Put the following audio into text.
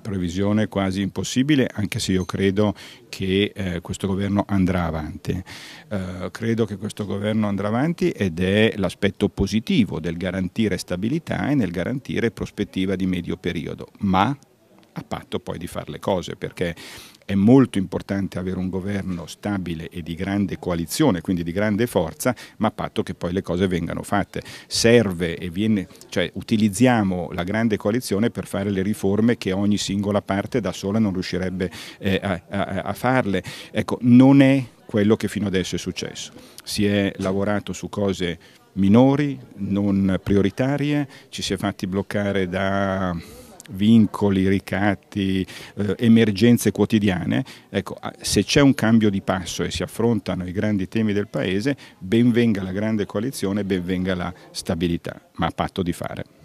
previsione quasi impossibile, anche se io credo che eh, questo governo andrà avanti. Eh, credo che questo governo andrà avanti ed è l'aspetto positivo del garantire stabilità e nel garantire prospettiva di medio periodo, ma a patto poi di fare le cose, perché è molto importante avere un governo stabile e di grande coalizione, quindi di grande forza, ma a patto che poi le cose vengano fatte. Serve e viene, cioè utilizziamo la grande coalizione per fare le riforme che ogni singola parte da sola non riuscirebbe eh, a, a, a farle. Ecco, non è quello che fino adesso è successo. Si è lavorato su cose minori, non prioritarie, ci si è fatti bloccare da vincoli, ricatti, eh, emergenze quotidiane, ecco, se c'è un cambio di passo e si affrontano i grandi temi del Paese, ben venga la grande coalizione, ben venga la stabilità, ma a patto di fare.